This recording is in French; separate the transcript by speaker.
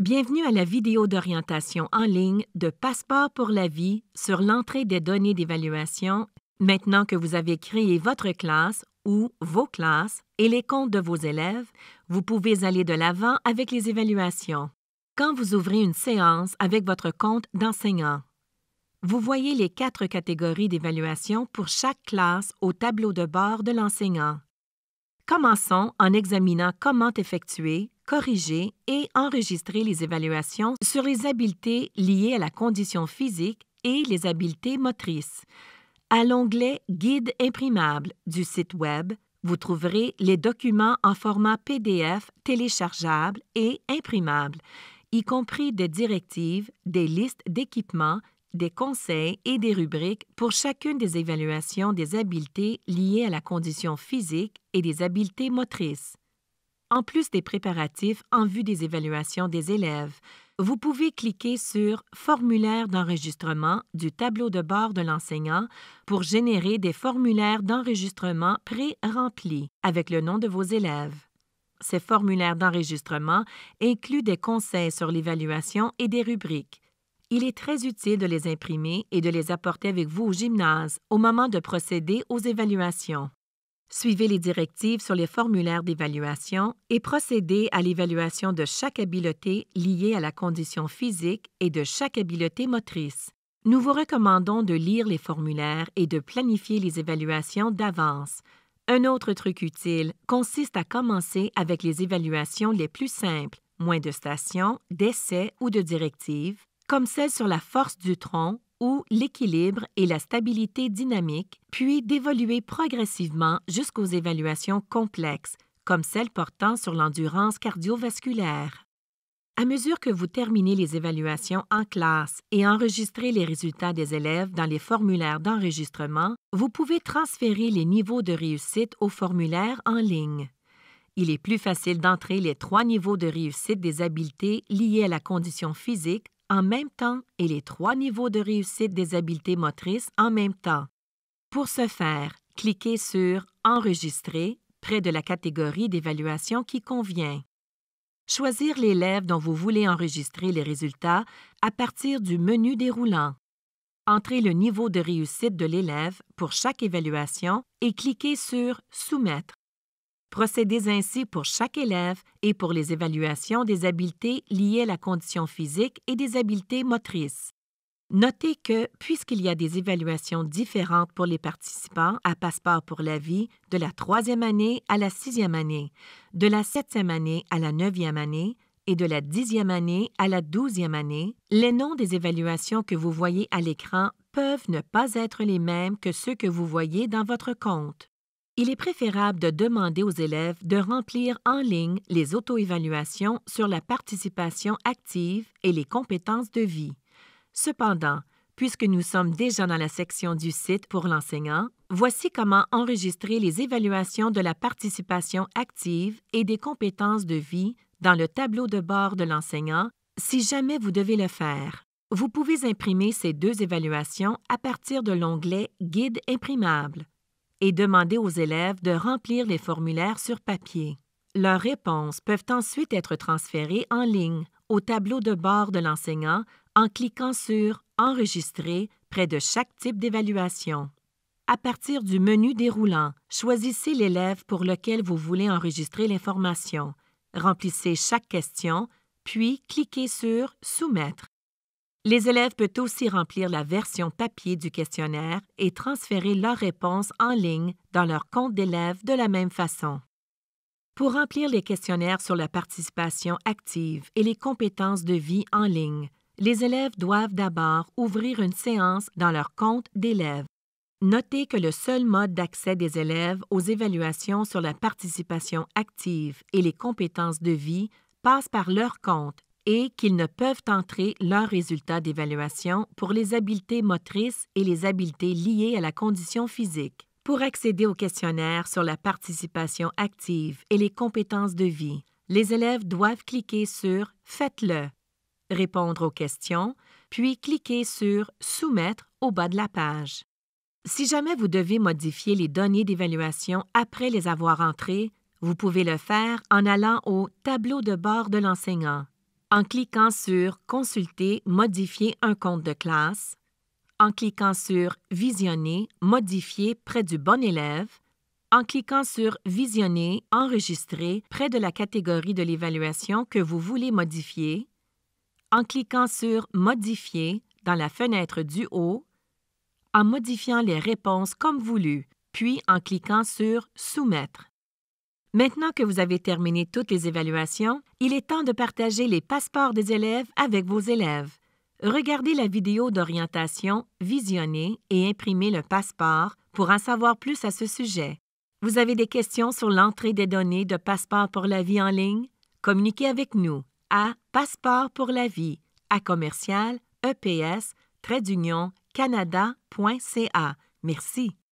Speaker 1: Bienvenue à la vidéo d'orientation en ligne de Passeport pour la vie sur l'entrée des données d'évaluation maintenant que vous avez créé votre classe ou vos classes et les comptes de vos élèves, vous pouvez aller de l'avant avec les évaluations. Quand vous ouvrez une séance avec votre compte d'enseignant, vous voyez les quatre catégories d'évaluation pour chaque classe au tableau de bord de l'enseignant. Commençons en examinant comment effectuer corriger et enregistrer les évaluations sur les habiletés liées à la condition physique et les habiletés motrices. À l'onglet Guide imprimable du site Web, vous trouverez les documents en format PDF téléchargeables et imprimables, y compris des directives, des listes d'équipements, des conseils et des rubriques pour chacune des évaluations des habiletés liées à la condition physique et des habiletés motrices. En plus des préparatifs en vue des évaluations des élèves, vous pouvez cliquer sur Formulaire d'enregistrement du tableau de bord de l'enseignant pour générer des formulaires d'enregistrement pré-remplis avec le nom de vos élèves. Ces formulaires d'enregistrement incluent des conseils sur l'évaluation et des rubriques. Il est très utile de les imprimer et de les apporter avec vous au gymnase au moment de procéder aux évaluations. Suivez les directives sur les formulaires d'évaluation et procédez à l'évaluation de chaque habileté liée à la condition physique et de chaque habileté motrice. Nous vous recommandons de lire les formulaires et de planifier les évaluations d'avance. Un autre truc utile consiste à commencer avec les évaluations les plus simples, moins de stations, d'essais ou de directives, comme celle sur la force du tronc ou l'équilibre et la stabilité dynamique, puis d'évoluer progressivement jusqu'aux évaluations complexes, comme celles portant sur l'endurance cardiovasculaire. À mesure que vous terminez les évaluations en classe et enregistrez les résultats des élèves dans les formulaires d'enregistrement, vous pouvez transférer les niveaux de réussite au formulaire en ligne. Il est plus facile d'entrer les trois niveaux de réussite des habiletés liées à la condition physique en même temps et les trois niveaux de réussite des habiletés motrices en même temps. Pour ce faire, cliquez sur Enregistrer près de la catégorie d'évaluation qui convient. Choisir l'élève dont vous voulez enregistrer les résultats à partir du menu déroulant. Entrez le niveau de réussite de l'élève pour chaque évaluation et cliquez sur Soumettre. Procédez ainsi pour chaque élève et pour les évaluations des habiletés liées à la condition physique et des habiletés motrices. Notez que, puisqu'il y a des évaluations différentes pour les participants à Passeport pour la vie de la troisième année à la sixième année, de la septième année à la neuvième année et de la dixième année à la douzième année, les noms des évaluations que vous voyez à l'écran peuvent ne pas être les mêmes que ceux que vous voyez dans votre compte il est préférable de demander aux élèves de remplir en ligne les auto-évaluations sur la participation active et les compétences de vie. Cependant, puisque nous sommes déjà dans la section du site pour l'enseignant, voici comment enregistrer les évaluations de la participation active et des compétences de vie dans le tableau de bord de l'enseignant si jamais vous devez le faire. Vous pouvez imprimer ces deux évaluations à partir de l'onglet Guide imprimable et demander aux élèves de remplir les formulaires sur papier. Leurs réponses peuvent ensuite être transférées en ligne au tableau de bord de l'enseignant en cliquant sur Enregistrer près de chaque type d'évaluation. À partir du menu déroulant, choisissez l'élève pour lequel vous voulez enregistrer l'information. Remplissez chaque question, puis cliquez sur Soumettre. Les élèves peuvent aussi remplir la version papier du questionnaire et transférer leurs réponses en ligne dans leur compte d'élèves de la même façon. Pour remplir les questionnaires sur la participation active et les compétences de vie en ligne, les élèves doivent d'abord ouvrir une séance dans leur compte d'élèves. Notez que le seul mode d'accès des élèves aux évaluations sur la participation active et les compétences de vie passe par leur compte et qu'ils ne peuvent entrer leurs résultats d'évaluation pour les habiletés motrices et les habiletés liées à la condition physique. Pour accéder au questionnaire sur la participation active et les compétences de vie, les élèves doivent cliquer sur Faites-le, répondre aux questions, puis cliquer sur Soumettre au bas de la page. Si jamais vous devez modifier les données d'évaluation après les avoir entrées, vous pouvez le faire en allant au tableau de bord de l'enseignant en cliquant sur Consulter, modifier un compte de classe, en cliquant sur Visionner, modifier près du bon élève, en cliquant sur Visionner, enregistrer près de la catégorie de l'évaluation que vous voulez modifier, en cliquant sur Modifier dans la fenêtre du haut, en modifiant les réponses comme voulu, puis en cliquant sur Soumettre. Maintenant que vous avez terminé toutes les évaluations, il est temps de partager les passeports des élèves avec vos élèves. Regardez la vidéo d'orientation, visionnez et imprimez le passeport pour en savoir plus à ce sujet. Vous avez des questions sur l'entrée des données de Passeport pour la vie en ligne? Communiquez avec nous à Passeport pour la vie à commercial e canada.ca. Merci.